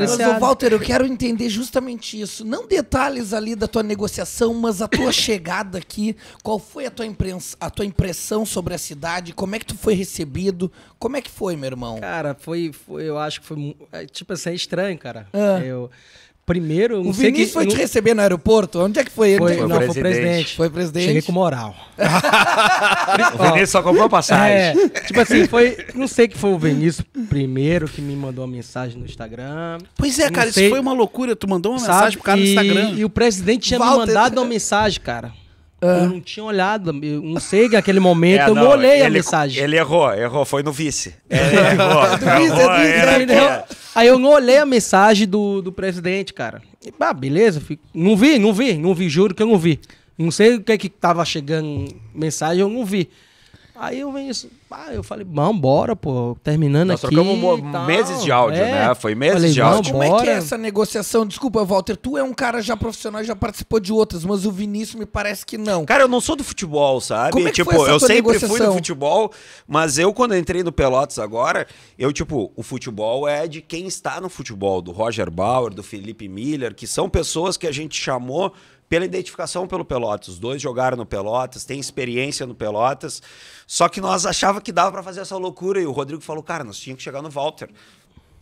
Mas, Walter, eu quero entender justamente isso. Não detalhes ali da tua negociação, mas a tua chegada aqui. Qual foi a tua, a tua impressão sobre a cidade? Como é que tu foi recebido? Como é que foi, meu irmão? Cara, foi, foi eu acho que foi. É, tipo assim, é estranho, cara. Ah. Eu, Primeiro, o Vinícius que, foi te receber no aeroporto? Onde é que foi ele? Foi, foi não, presidente. foi presidente. Foi presidente. Cheguei com moral. o Vinícius só comprou passagem. É, tipo assim, foi. Não sei que foi o Vinícius primeiro que me mandou uma mensagem no Instagram. Pois é, não cara, sei. isso foi uma loucura. Tu mandou uma Sabe? mensagem pro cara no Instagram. E, e o presidente tinha Walter. me mandado uma mensagem, cara. Eu ah. não tinha olhado, eu não sei naquele momento é, eu não, olhei ele, a mensagem. Ele errou, errou, foi no vice. É, errou. Aí eu não olhei a mensagem do, do presidente, cara. E, ah, beleza, fico... não vi, não vi, não vi, juro que eu não vi. Não sei o que é que tava chegando mensagem, eu não vi. Aí eu venho isso. Ah, eu falei, vamos embora, pô. Terminando Nós aqui. Nós trocamos meses de áudio, é. né? Foi meses falei, de áudio. Como bora. é que é essa negociação? Desculpa, Walter, tu é um cara já profissional, já participou de outras, mas o Vinícius me parece que não. Cara, eu não sou do futebol, sabe? Como é que tipo, foi essa eu sempre negociação? fui do futebol, mas eu, quando entrei no Pelotas agora, eu, tipo, o futebol é de quem está no futebol, do Roger Bauer, do Felipe Miller, que são pessoas que a gente chamou pela identificação pelo Pelotas. Os dois jogaram no Pelotas, têm experiência no Pelotas. Só que nós achava que dava para fazer essa loucura. E o Rodrigo falou, cara, nós tínhamos que chegar no Walter.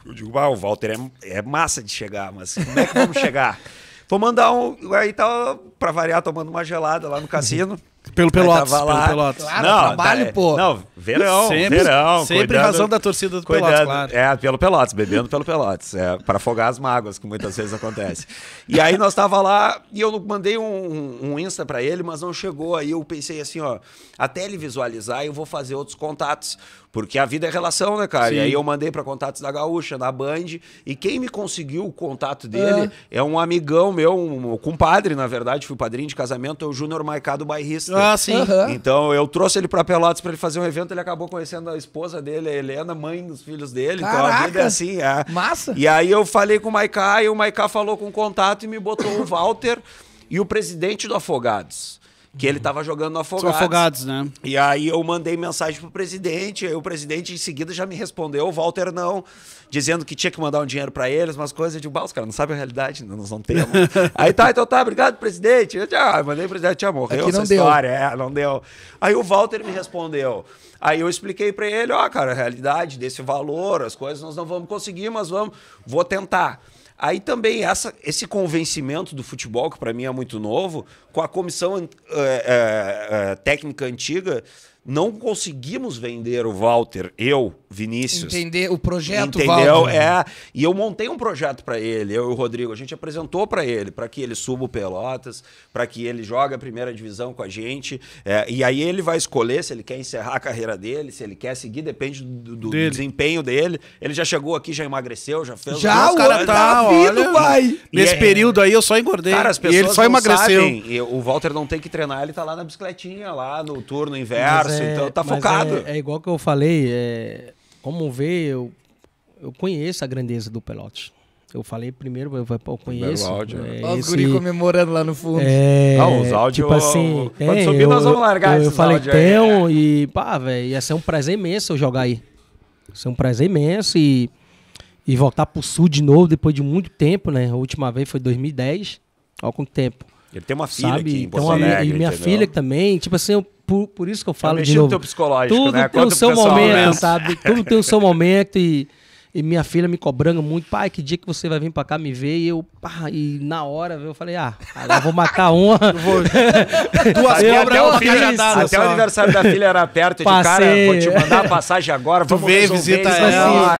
Eu digo, ah, o Walter é, é massa de chegar, mas como é que vamos chegar? Vou mandar um. Aí tava pra variar, tomando uma gelada lá no cassino. Pelo Pelotas, pelo Pelotas. Claro, não, trabalho, tá, é, pô. Não, verão, sempre, verão. Sempre cuidando, razão da torcida do cuidando, Pelotas, claro. É, pelo Pelotas, bebendo pelo Pelotas. É, para afogar as mágoas, que muitas vezes acontece. E aí nós tava lá e eu mandei um, um Insta para ele, mas não chegou. Aí eu pensei assim, ó, até ele visualizar, eu vou fazer outros contatos. Porque a vida é relação, né, cara? Sim. E aí eu mandei para contatos da Gaúcha, da Band, e quem me conseguiu o contato dele é, é um amigão meu, um, um compadre, na verdade, fui padrinho de casamento, é o Júnior Maicado Bairrista. Costa. Ah, sim. Uhum. Então eu trouxe ele para Pelotas para ele fazer um evento, ele acabou conhecendo a esposa dele, a Helena, mãe dos filhos dele. Caraca. Então a vida é assim. É. Massa. E aí eu falei com o Maiká e o Maiká falou com o contato e me botou o Walter e o presidente do Afogados que ele estava jogando no Afogados. São afogados, né? E aí eu mandei mensagem pro presidente, o presidente em seguida já me respondeu, o Walter não, dizendo que tinha que mandar um dinheiro para eles, umas coisas. de digo, os caras não sabem a realidade, nós não temos. aí tá, então tá, obrigado, presidente. Eu, ah, mandei o presidente, já morreu não essa deu. história, é, não deu. Aí o Walter me respondeu. Aí eu expliquei para ele, ó, oh, cara, a realidade desse valor, as coisas nós não vamos conseguir, mas vamos, vou tentar. Aí também essa, esse convencimento do futebol, que para mim é muito novo, com a comissão é, é, técnica antiga, não conseguimos vender o Walter, eu, Vinícius. Entender o projeto, Entendeu? Walter. É, e eu montei um projeto para ele, eu e o Rodrigo, a gente apresentou para ele, para que ele suba o Pelotas, para que ele jogue a primeira divisão com a gente, é, e aí ele vai escolher se ele quer encerrar a carreira dele, se ele quer seguir, depende do, do dele. desempenho dele. Ele já chegou aqui, já emagreceu, já fez... Já, o cara tá, tá vindo, pai! Nesse é, período aí eu só engordei, cara, as pessoas e ele só emagreceu. Sabem, o Walter não tem que treinar, ele tá lá na bicicletinha, lá no turno inverso, é, então tá é focado. É, é, igual que eu falei, é, como vê, eu, eu conheço a grandeza do Pelotas. Eu falei primeiro, eu, eu conheço. Áudio, né? é, os guri comemorando lá no fundo. É, os áudios. Tipo assim, quando é, subir, eu, nós vamos largar Eu, eu falei, tem, e pá, velho, ia ser um prazer imenso eu jogar aí. Ia ser um prazer imenso e, e voltar pro sul de novo depois de muito tempo, né? A última vez foi 2010. Olha quanto tempo. Ele tem uma filha Sabe? aqui em então, Alegre, E minha entendeu? filha também, tipo assim, eu, por, por isso que eu tá falo eu de novo. teu psicológico, tudo né? tem o seu momento, mesmo. sabe? Tudo tem o seu momento e, e, minha filha me cobrando muito. Pai, que dia que você vai vir pra cá me ver? E eu, pá, e na hora eu falei, ah, eu vou matar uma. vou... Duas eu, tá- até, o, até o aniversário da filha era perto. Passei. De cara, vou te mandar a é. passagem agora, tu vamos vem, visita ela. Assim,